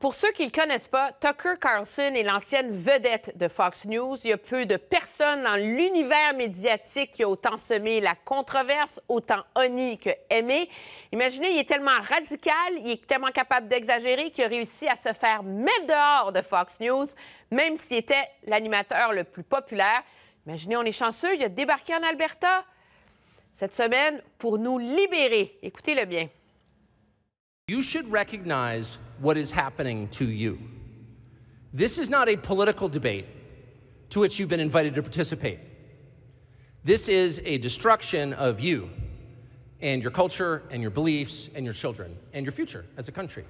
Pour ceux qui ne le connaissent pas, Tucker Carlson est l'ancienne vedette de Fox News. Il y a peu de personnes dans l'univers médiatique qui a autant semé la controverse, autant honni que aimé. Imaginez, il est tellement radical, il est tellement capable d'exagérer qu'il a réussi à se faire mettre dehors de Fox News, même s'il était l'animateur le plus populaire. Imaginez, on est chanceux, il a débarqué en Alberta cette semaine pour nous libérer. Écoutez-le bien. You should recognize what is happening to you. This is not a political debate to which you've been invited to participate. This is a destruction of you and your culture and your beliefs and your children and your future as a country.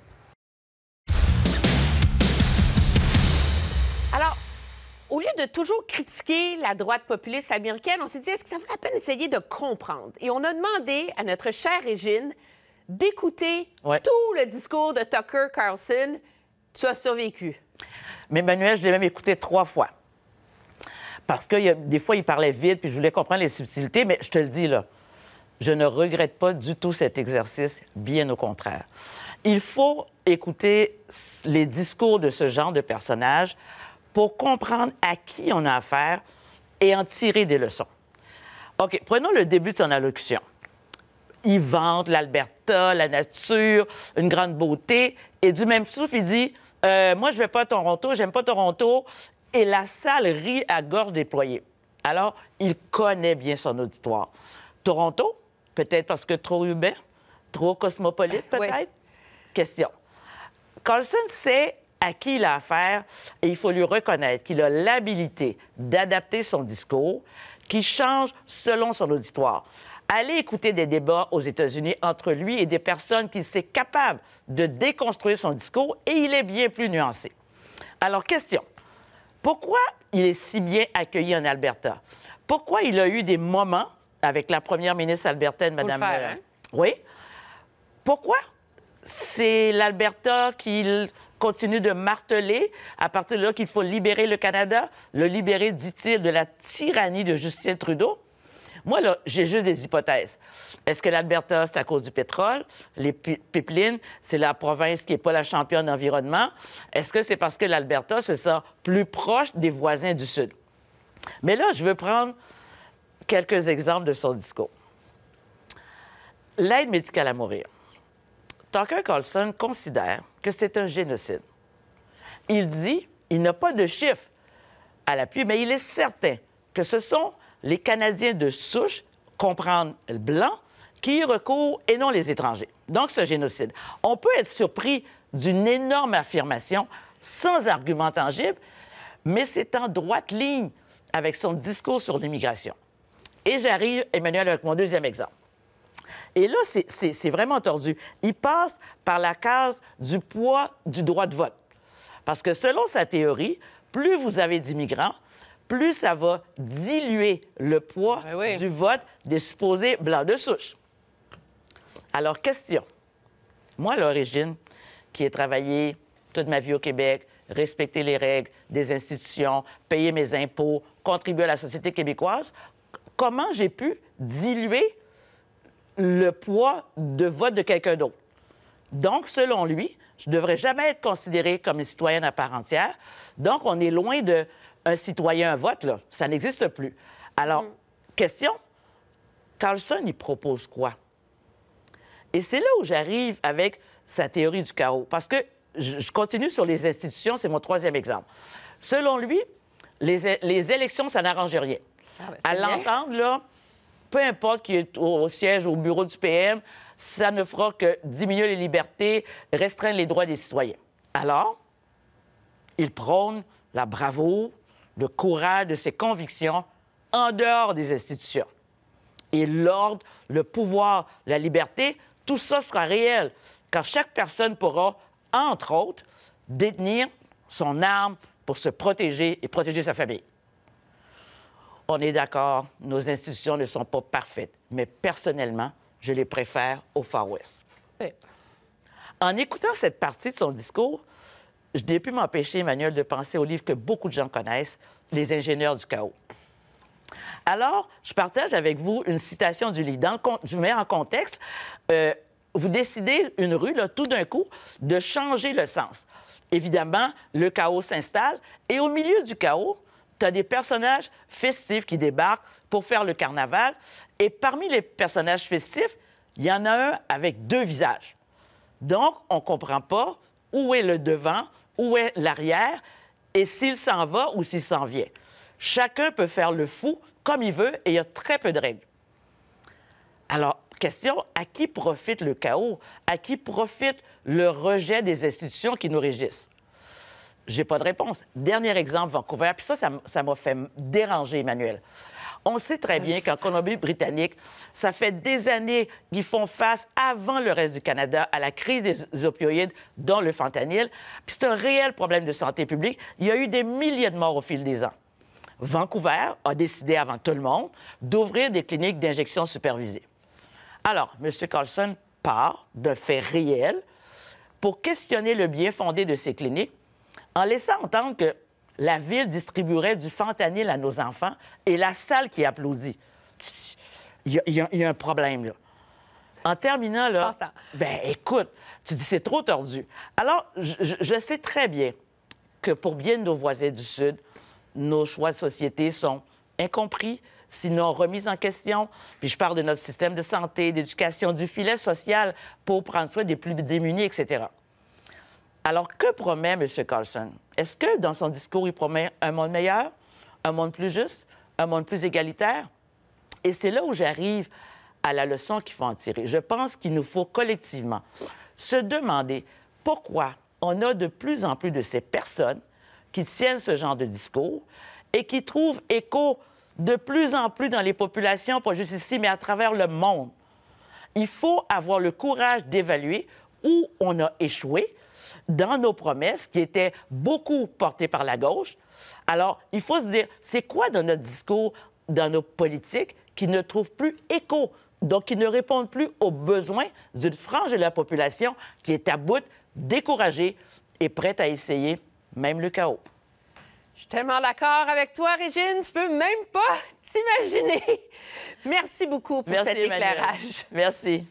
Alors, au lieu de toujours critiquer la droite populiste américaine, on s'est dit est-ce que ça vaut la peine d'essayer de comprendre Et on a demandé à notre chère Régine d'écouter tout le discours de Tucker Carlson, tu as survécu. Mais Manuel, je l'ai même écouté trois fois. Parce que des fois, il parlait vite, puis je voulais comprendre les subtilités, mais je te le dis, là, je ne regrette pas du tout cet exercice, bien au contraire. Il faut écouter les discours de ce genre de personnage pour comprendre à qui on a affaire et en tirer des leçons. OK, prenons le début de son allocution il vante l'Alberta, la nature, une grande beauté. Et du même souffle, il dit euh, Moi, je vais pas à Toronto, j'aime pas Toronto. Et la salle rit à gorge déployée. Alors, il connaît bien son auditoire. Toronto, peut-être parce que trop urbain, trop cosmopolite, peut-être. Question. Carlson sait à qui il a affaire et il faut lui reconnaître qu'il a l'habilité d'adapter son discours qui change selon son auditoire. Allez écouter des débats aux États-Unis entre lui et des personnes qu'il sait capable de déconstruire son discours et il est bien plus nuancé. Alors, question. Pourquoi il est si bien accueilli en Alberta? Pourquoi il a eu des moments avec la première ministre albertaine, Mme... Hein? Euh, oui. Pourquoi c'est l'Alberta qu'il continue de marteler à partir de là qu'il faut libérer le Canada, le libérer, dit-il, de la tyrannie de Justin Trudeau. Moi, là, j'ai juste des hypothèses. Est-ce que l'Alberta, c'est à cause du pétrole? Les pipelines, c'est la province qui n'est pas la championne d'environnement. Est-ce que c'est parce que l'Alberta se sent plus proche des voisins du Sud? Mais là, je veux prendre quelques exemples de son discours. L'aide médicale à mourir. Tucker Carlson considère que c'est un génocide. Il dit, il n'a pas de chiffres à l'appui, mais il est certain que ce sont les Canadiens de souche, comprendre blanc, qui y recourent et non les étrangers. Donc, ce génocide. On peut être surpris d'une énorme affirmation sans argument tangible, mais c'est en droite ligne avec son discours sur l'immigration. Et j'arrive, Emmanuel, avec mon deuxième exemple. Et là, c'est vraiment tordu. Il passe par la case du poids du droit de vote. Parce que selon sa théorie, plus vous avez d'immigrants, plus ça va diluer le poids ben du vote des supposés blancs de souche. Alors, question. Moi, à l'origine, qui ai travaillé toute ma vie au Québec, respecté les règles des institutions, payé mes impôts, contribué à la société québécoise, comment j'ai pu diluer le poids de vote de quelqu'un d'autre? Donc, selon lui, je ne devrais jamais être considéré comme une citoyenne à part entière. Donc, on est loin de un citoyen, vote, là, ça n'existe plus. Alors, mm. question, Carlson, y propose quoi? Et c'est là où j'arrive avec sa théorie du chaos, parce que je continue sur les institutions, c'est mon troisième exemple. Selon lui, les, élections, ça n'arrange rien. Ah, ben, à l'entendre, là, peu importe qui est au, siège, ou au bureau du PM, ça ne fera que diminuer les libertés, restreindre les droits des citoyens. Alors, il prône la bravoure, le courage de ses convictions en dehors des institutions. Et l'ordre, le pouvoir, la liberté, tout ça sera réel, car chaque personne pourra, entre autres, détenir son arme pour se protéger et protéger sa famille. On est d'accord, nos institutions ne sont pas parfaites, mais personnellement, je les préfère au Far West. En écoutant cette partie de son discours, je n'ai pu m'empêcher, Emmanuel, de penser au livre que beaucoup de gens connaissent, Les ingénieurs du chaos. Alors, je partage avec vous une citation du livre. Dans le, je vous mets en contexte. Euh, vous décidez une rue, là, tout d'un coup, de changer le sens. Évidemment, le chaos s'installe et au milieu du chaos, tu as des personnages festifs qui débarquent pour faire le carnaval. Et parmi les personnages festifs, il y en a un avec deux visages. Donc, on ne comprend pas où est le devant, où est l'arrière et s'il s'en va ou s'il s'en vient. Chacun peut faire le fou comme il veut et il y a très peu de règles. Alors, question, à qui profite le chaos? À qui profite le rejet des institutions qui nous régissent? J'ai pas de réponse. Dernier exemple, Vancouver. Puis ça, ça m'a fait déranger, Emmanuel. On sait très bien qu'en Colombie-Britannique, ça fait des années qu'ils font face, avant le reste du Canada, à la crise des opioïdes, dont le fentanyl. Puis c'est un réel problème de santé publique. Il y a eu des milliers de morts au fil des ans. Vancouver a décidé, avant tout le monde, d'ouvrir des cliniques d'injection supervisée. Alors, M. Carlson part d'un fait réel pour questionner le bien fondé de ces cliniques en laissant entendre que la ville distribuerait du fentanyl à nos enfants et la salle qui applaudit. Il y, a un problème, là. En terminant, là, ben écoute, tu dis c'est trop tordu. Alors, je, sais très bien que pour bien de nos voisins du Sud, nos choix de société sont incompris, sinon remis en question. Puis je parle de notre système de santé, d'éducation, du filet social pour prendre soin des plus démunis, etc. Alors, que promet M. Carlson? Est-ce que dans son discours, il promet un monde meilleur, un monde plus juste, un monde plus égalitaire? Et c'est là où j'arrive à la leçon qu'il faut en tirer. Je pense qu'il nous faut collectivement se demander pourquoi on a de plus en plus de ces personnes qui tiennent ce genre de discours et qui trouvent écho de plus en plus dans les populations, pas juste ici, mais à travers le monde. Il faut avoir le courage d'évaluer où on a échoué, dans nos promesses qui étaient beaucoup portées par la gauche. Alors, il faut se dire, c'est quoi dans notre discours, dans nos politiques, qui ne trouvent plus écho, donc qui ne répondent plus aux besoins d'une frange de la population qui est à bout, découragée et prête à essayer même le chaos. Je suis tellement d'accord avec toi, Régine. Tu peux même pas t'imaginer. Merci beaucoup pour cet éclairage. Merci.